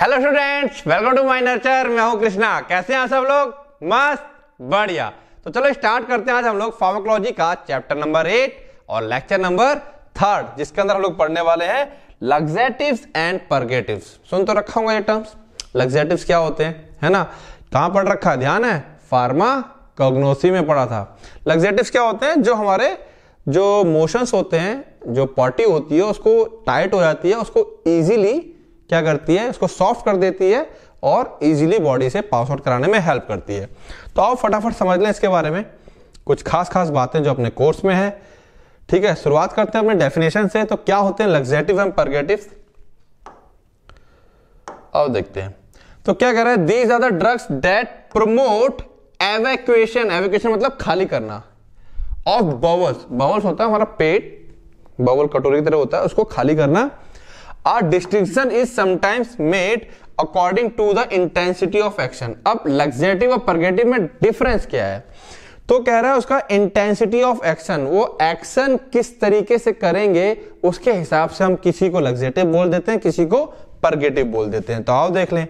hello students welcome to my nature मैं हूं कृष्णा कैसे हैं सब लोग मस्त बढ़िया तो चलो स्टार्ट करते हैं आज हम लोग फार्माकोलॉजी का चैप्टर नंबर एट और लेक्चर नंबर थर्ड जिसके अंदर हम लोग पढ़ने वाले हैं लग्जेटिव्स एंड परगेटिव्स सुन तो रखा होगा ये टर्म्स लग्जेटिव्स क्या होते हैं है ना कहाँ पढ़ रखा है ध्यान है फार्मा कॉग्नोसी में पढ़ा था लग्जेटिव्स क्या होते हैं जो हमारे जो मोशंस होते हैं जो पॉटी होती है उसको टाइट हो जाती है उसको ईजिली क्या करती है इसको सॉफ्ट कर देती है और इजीली बॉडी से पास आउट कराने में हेल्प करती है तो आप फटाफट समझ लें इसके बारे में कुछ खास खास बातें जो अपने कोर्स में है ठीक है शुरुआत करते हैं अपने डेफिनेशन से तो क्या होते हैं लग्जेटिव एंड परगेटिव अब देखते हैं तो क्या कह रहे हैं these are the drugs that promote evacuation evacuation मतलब खाली करना ऑफ बवल्स बवल्स होता है हमारा पेट बवल कटोरी की तरह होता है उसको खाली करना a distinction is sometimes made according to the intensity of action अब लग्जेटिव और प्रगेटिव में डिफरेंस क्या है तो कह रहा है उसका इंटेंसिटी ऑफ एक्शन वो एक्शन किस तरीके से करेंगे उसके हिसाब से हम किसी को लग्जेटिव बोल देते हैं किसी को परगेटिव बोल देते हैं तो आओ देख लें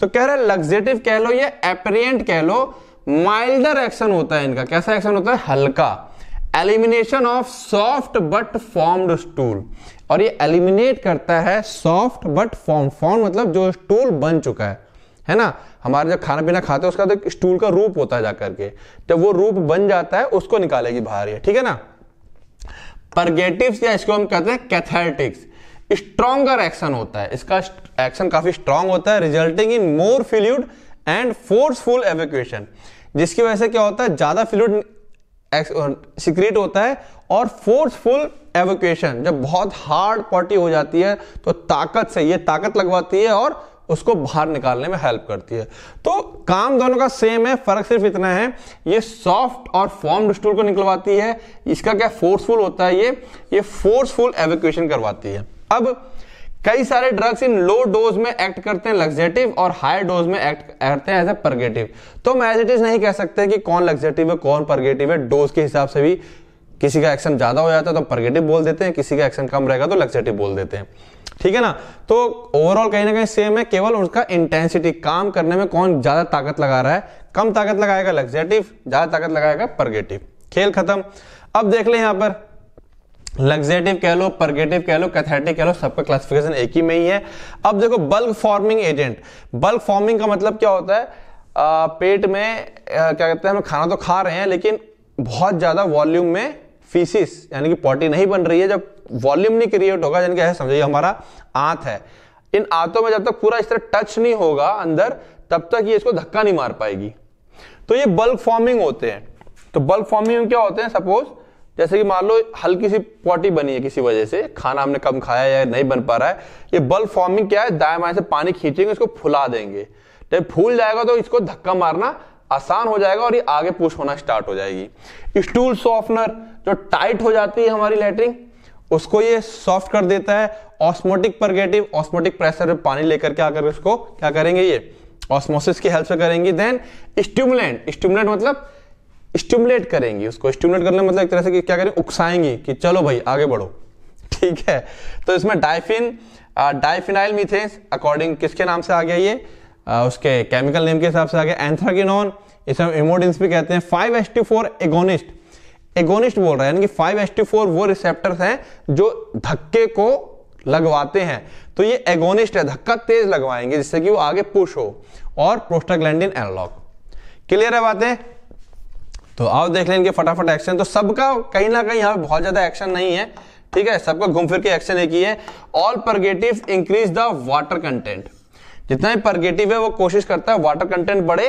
तो कह रहा है लग्जेटिव कह लो या एपरियंट कह लो माइल्डर एक्शन होता है इनका कैसा एक्शन होता है हल्का elimination of soft but formed stool और ये एलिमिनेट करता है सॉफ्ट बट फॉर्म फॉर्म मतलब जो स्टूल बन चुका है है ना हमारे जब खाना पीना खाते हैं उसका तो स्टूल का रूप होता है जाकर के जब वो रूप बन जाता है उसको निकालेगी बाहर ये ठीक है ना परगेटिव या इसको हम कहते हैं कैथेटिक्स स्ट्रॉन्गर एक्शन होता है इसका एक्शन काफी स्ट्रांग होता है resulting in more fluid and forceful evacuation जिसकी वजह से क्या होता है ज्यादा फिल्यूड सिक्रेट होता है और फोर्सफुल एवोकेशन जब बहुत हार्ड पॉटी हो जाती है तो ताकत से ये ताकत लगवाती है और उसको बाहर निकालने में हेल्प करती है तो काम दोनों का सेम है फर्क सिर्फ इतना है ये सॉफ्ट और फॉर्म्ड स्टूल को निकलवाती है इसका क्या फोर्सफुल होता है ये ये फोर्सफुल एवोकेशन करवाती है अब कई सारे ड्रग्स इन लो डोज में एक्ट करते हैं लग्जेटिव और हाई डोज में एक्ट करते हैं एज ए परगेटिव तो हम एज इट इज नहीं कह सकते कि कौन लग्जेटिव है कौन परगेटिव है डोज के हिसाब से भी किसी का एक्शन ज़्यादा हो जाता है तो प्रगेटिव बोल देते हैं किसी का एक्शन कम रहेगा तो लक्सेटिव बोल देते हैं ठीक है ना तो ओवरऑल कहीं ना कहीं सेम है केवल उसका इंटेंसिटी काम करने में कौन ज़्यादा ताकत लगा रहा है कम ताकत लगाएगा लग्जेटिव ज़्यादा ताकत लगाएगा परगेटिव खेल खत्म अब देख ले यहां पर लग्जेटिव कह लो परगेटिव कह लो कैथेटिक कह लो सबका क्लासिफिकेशन एक ही में ही है अब देखो bulk forming agent bulk forming का मतलब क्या होता है आ, पेट में आ, क्या कहते हैं हम खाना तो खा रहे हैं लेकिन बहुत ज़्यादा वॉल्यूम में फीसिस यानी कि पॉटी नहीं बन रही है जब वॉल्यूम नहीं क्रिएट होगा यानी कि समझिए हमारा आंत है इन आंतों में जब तक पूरा इस तरह टच नहीं होगा अंदर तब तक ये इसको धक्का नहीं मार पाएगी तो ये बल्क फॉर्मिंग होते हैं तो बल्क फॉर्मिंग क्या होते हैं सपोज जैसे कि मान लो हल्की सी पॉटी बनी है किसी वजह से खाना हमने कम खाया या नहीं बन पा रहा है ये बल्ब फॉर्मिंग क्या है दाएं बाएं से पानी खींचेंगे इसको फुला देंगे जब फूल जाएगा तो इसको धक्का मारना आसान हो जाएगा और ये आगे पुश होना स्टार्ट हो जाएगी स्टूल सॉफ्टनर जो टाइट हो जाती है हमारी लेटरिंग उसको ये सॉफ्ट कर देता है ऑस्मोटिक परगेटिव ऑस्मोटिक प्रेशर में पानी लेकर के आकर उसको क्या करेंगे ये ऑस्मोसिस की हेल्प से करेंगे देन स्टिमुलेंट स्टिमुलेंट मतलब स्टिमुलेट करेंगी उसको स्टिमुलेट करने मतलब एक तरह से कि क्या करें उकसाएंगी कि चलो भाई आगे बढ़ो ठीक है तो इसमें डाइफिन डाइफिनाइल मीथेन्स अकॉर्डिंग किसके नाम से आ गया ये उसके केमिकल नेम के हिसाब से आ गया एंथ्राकिनोन इसे हम इमोडिन भी कहते हैं five S T four agonist agonist बोल रहे हैं यानी कि फाइव एस टी फोर वो रिसेप्टर हैं जो धक्के को लगवाते हैं तो ये एगोनिस्ट है धक्का तेज लगवाएंगे जिससे कि वो आगे पुश हो और प्रोस्टाग्लैंडिन एनालॉग क्लियर है बातें तो आओ देख लें इनके फटाफट एक्शन तो सबका कहीं ना कहीं यहाँ पे बहुत ज्यादा एक्शन नहीं है ठीक है सबका घूम फिर के एक्शन एक ही है all purgative increase the water content जितना भी परगेटिव है वो कोशिश करता है वाटर कंटेंट बढ़े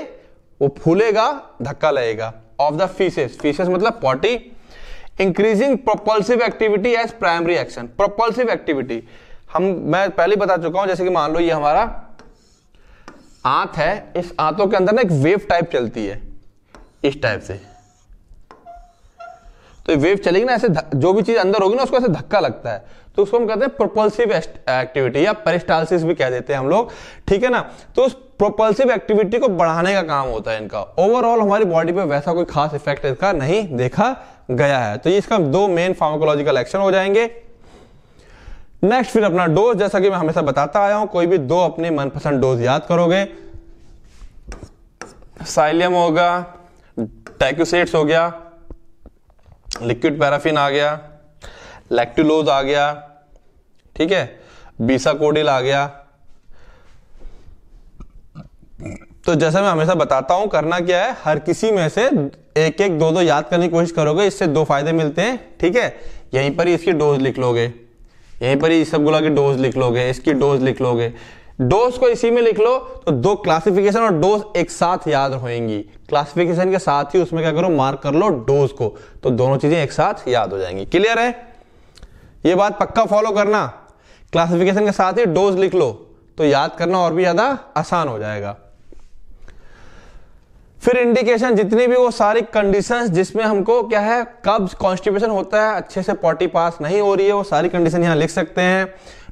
वो फूलेगा धक्का लगेगा ऑफ द फीसेस फीसेस मतलब potty increasing propulsive activity as primary action propulsive activity हम मैं पहले बता चुका हूं जैसे कि मान लो ये हमारा आंत है इस आंतों के अंदर ना एक वेव टाइप चलती है इस टाइप से तो वेव चलेगी ना ऐसे जो भी चीज अंदर होगी ना उसको ऐसे धक्का लगता है तो उसको हम कहते हैं प्रोपल्सिव एक्टिविटी या पेरिस्टालसिस भी कह देते हैं हम लोग ठीक है ना तो उस प्रोपल्सिव एक्टिविटी को बढ़ाने का काम होता है इनका ओवरऑल हमारी बॉडी पे वैसा कोई खास इफेक्ट इसका नहीं देखा गया है तो ये इसका दो मेन फार्माकोलॉजिकल एक्शन हो जाएंगे नेक्स्ट फिर अपना डोज जैसा कि मैं हमेशा बताता आया हूं कोई भी दो अपने मनपसंद डोज याद करोगे साइलियम होगा टैक्यूसेट्स हो गया लिक्विड पैराफिन आ गया लैक्टुलोज आ गया ठीक है बीसा कोडिल आ गया तो जैसे मैं हमेशा बताता हूं करना क्या है हर किसी में से एक एक दो दो याद करने की कोशिश करोगे इससे दो फायदे मिलते हैं ठीक है यहीं पर ही इसकी डोज लिख लोगे यहीं पर ही सब गुला की डोज लिख लोगे इसकी डोज लिख लोगे डोज को इसी में लिख लो तो दो क्लासिफिकेशन और डोज एक साथ याद होएंगी क्लासिफिकेशन के साथ ही उसमें क्या करो मार्क कर लो डोज को तो दोनों चीजें एक साथ याद हो जाएंगी क्लियर है ये बात पक्का फॉलो करना क्लासिफिकेशन के साथ ही डोज लिख लो तो याद करना और भी ज्यादा आसान हो जाएगा फिर इंडिकेशन जितनी भी वो सारी कंडीशंस जिसमें हमको क्या है कब्ज कॉन्स्टिपेशन होता है अच्छे से पॉटी पास नहीं हो रही है वो सारी कंडीशन यहां लिख सकते हैं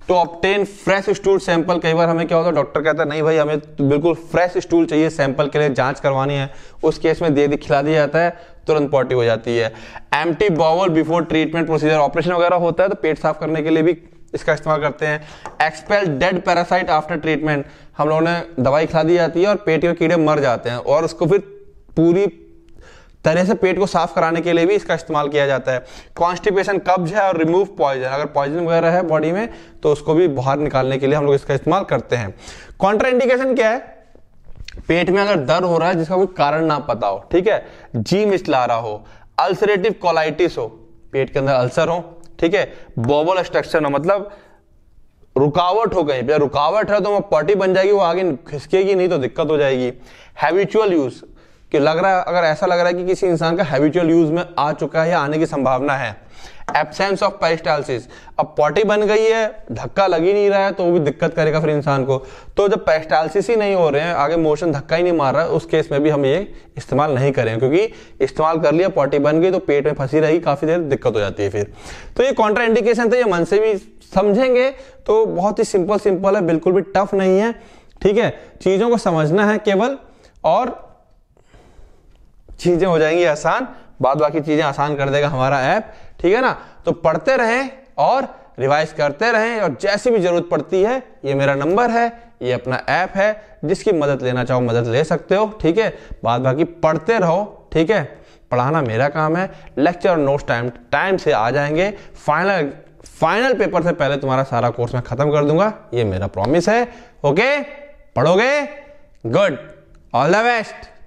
to obtain fresh stool sample कई बार हमें क्या होता है डॉक्टर कहता है नहीं भाई हमें तो बिल्कुल फ्रेश स्टूल चाहिए सैंपल के लिए जांच करवानी है उस केस में दे दी खिला दिया जाता है तुरंत पॉटी हो जाती है empty bowel before treatment procedure operation वगैरह होता है तो पेट साफ करने के लिए भी इसका इस्तेमाल करते हैं expel dead parasite after treatment हम लोगों ने दवाई खिला दी जाती है और पेट के कीड़े मर जाते हैं और उसको फिर पूरी तरह से पेट को साफ कराने के लिए भी इसका इस्तेमाल किया जाता है कॉन्स्टिपेशन कब्ज है और रिमूव पॉइजन अगर पॉइजन वगैरह है बॉडी में तो उसको भी बाहर निकालने के लिए हम लोग इसका इस्तेमाल करते हैं कॉन्ट्राइंडिकेशन क्या है पेट में अगर दर्द हो रहा है जिसका कोई कारण ना पता हो ठीक है जी मिचला रहा हो अल्सरेटिव कोलाइटिस हो पेट के अंदर अल्सर हो ठीक है बोबल स्ट्रक्चर हो मतलब रुकावट हो गई रुकावट है तो वो पॉटी बन जाएगी वो आगे खिसकेगी नहीं तो दिक्कत हो जाएगी हैबिचुअल यूज कि लग रहा है अगर ऐसा लग रहा है कि किसी इंसान का हैबिचुअल यूज में आ चुका है या आने की संभावना है एबसेंस ऑफ पेरिस्टालसिस अब पॉटी बन गई है धक्का लग ही नहीं रहा है तो वो भी दिक्कत करेगा फिर इंसान को तो जब पेस्टाइलिस ही नहीं हो रहे हैं आगे मोशन धक्का ही नहीं मार रहा है उस केस में भी हम ये इस्तेमाल नहीं करें क्योंकि इस्तेमाल कर लिया पॉटी बन गई तो पेट में फंसी रहेगी काफ़ी देर दिक्कत हो जाती है फिर तो ये कॉन्ट्रा इंडिकेशन थे ये मन से भी समझेंगे तो बहुत ही सिंपल सिंपल है बिल्कुल भी टफ नहीं है ठीक है चीज़ों को समझना है केवल और चीजें हो जाएंगी आसान बाद बाकी चीजें आसान कर देगा हमारा ऐप ठीक है ना तो पढ़ते रहें और रिवाइज करते रहें और जैसी भी ज़रूरत पड़ती है ये मेरा नंबर है ये अपना ऐप है जिसकी मदद लेना चाहो मदद ले सकते हो ठीक है बाद बाकी पढ़ते रहो ठीक है पढ़ाना मेरा काम है लेक्चर और नोट्स टाइम टाइम से आ जाएंगे फाइनल फाइनल पेपर से पहले तुम्हारा सारा कोर्स मैं ख़त्म कर दूंगा ये मेरा प्रॉमिस है ओके पढ़ोगे गुड ऑल द बेस्ट